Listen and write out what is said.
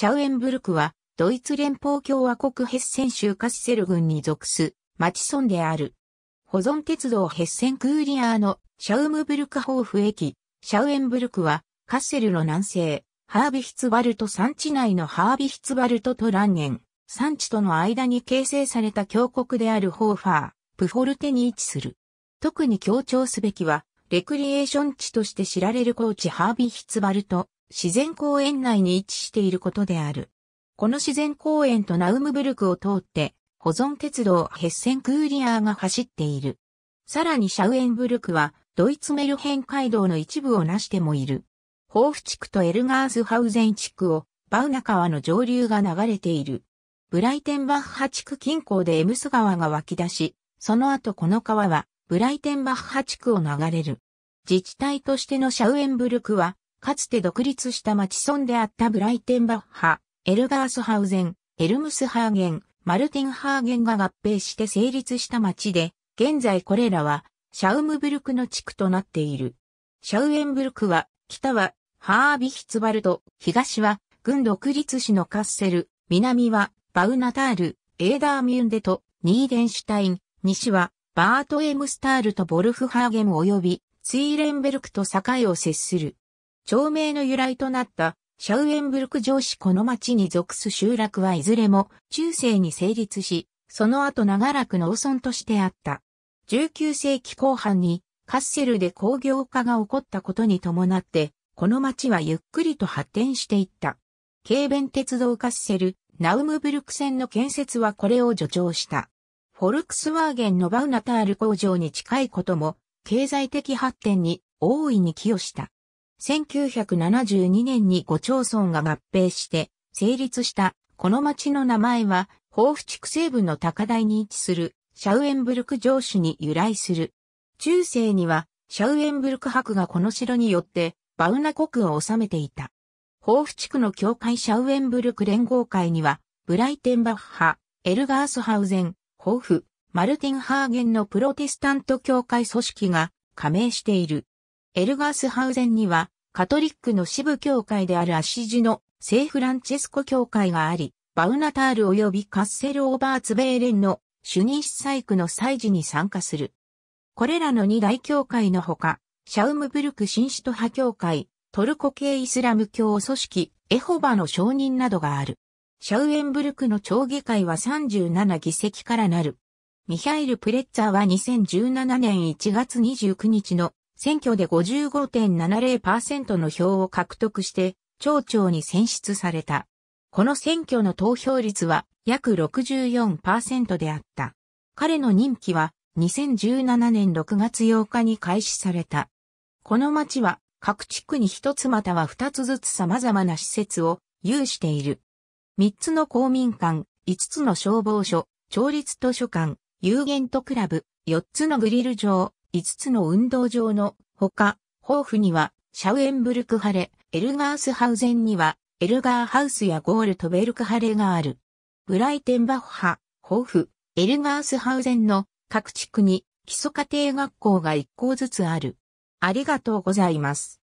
シャウエンブルクは、ドイツ連邦共和国ヘッセン州カッセル郡に属す、町村である。保存鉄道ヘッセンクーリアーのシャウムブルクホーフ駅、シャウエンブルクは、カッセルの南西、ハービヒツバルト山地内のハービヒツバルトとランゲン、山地との間に形成された峡谷であるホーファー、プフォルテに位置する。特に強調すべきは、レクリエーション地として知られる高地ハービヒツバルト、自然公園内に位置していることである。この自然公園とナウムブルクを通って、保存鉄道ヘッセンクーリアーが走っている。さらにシャウエンブルクは、ドイツメルヘン街道の一部をなしてもいる。ホーフ地区とエルガーズハウゼン地区を、バウナ川の上流が流れている。ブライテンバッハ地区近郊でエムス川が湧き出し、その後この川は、ブライテンバッハ地区を流れる。自治体としてのシャウエンブルクは、かつて独立した町村であったブライテンバッハ、エルガースハウゼン、エルムスハーゲン、マルテンハーゲンが合併して成立した町で、現在これらはシャウムブルクの地区となっている。シャウエンブルクは、北はハービヒツバルト、東は軍独立市のカッセル、南はバウナタール、エーダーミュンデとニーデンシュタイン、西はバートエムスタールとボルフハーゲン及びツイーレンベルクと境を接する。町名の由来となったシャウエンブルク城市この町に属す集落はいずれも中世に成立し、その後長らく農村としてあった。19世紀後半にカッセルで工業化が起こったことに伴って、この町はゆっくりと発展していった。軽便鉄道カッセル、ナウムブルク線の建設はこれを助長した。フォルクスワーゲンのバウナタール工場に近いことも、経済的発展に大いに寄与した。1972年に5町村が合併して成立したこの町の名前は、豊フ地区西部の高台に位置するシャウエンブルク城主に由来する。中世にはシャウエンブルク博がこの城によってバウナ国を治めていた。豊フ地区の教会シャウエンブルク連合会には、ブライテンバッハ、エルガースハウゼン、豊フ、マルティンハーゲンのプロテスタント教会組織が加盟している。エルガースハウゼンには、カトリックの支部教会であるアシジの聖フランチェスコ教会があり、バウナタール及びカッセル・オーバーツベーレンの主任司祭区の祭事に参加する。これらの二大教会のほか、シャウムブルク新首都派教会、トルコ系イスラム教組織、エホバの証人などがある。シャウエンブルクの町議会は37議席からなる。ミハイル・プレッツァーは2017年1月29日の選挙で55.70%の票を獲得して、町長に選出された。この選挙の投票率は約64%であった。彼の任期は2017年6月8日に開始された。この町は各地区に一つまたは二つずつ様々な施設を有している。三つの公民館、五つの消防署、町立図書館、有限とクラブ、四つのグリル場、5つの運動場のほか、ホーフにはシャウエンブルクハレ、エルガースハウゼンにはエルガーハウスやゴールトベルクハレがある。ブライテンバッハ、ホーフ、エルガースハウゼンの各地区に基礎家庭学校が1校ずつある。ありがとうございます。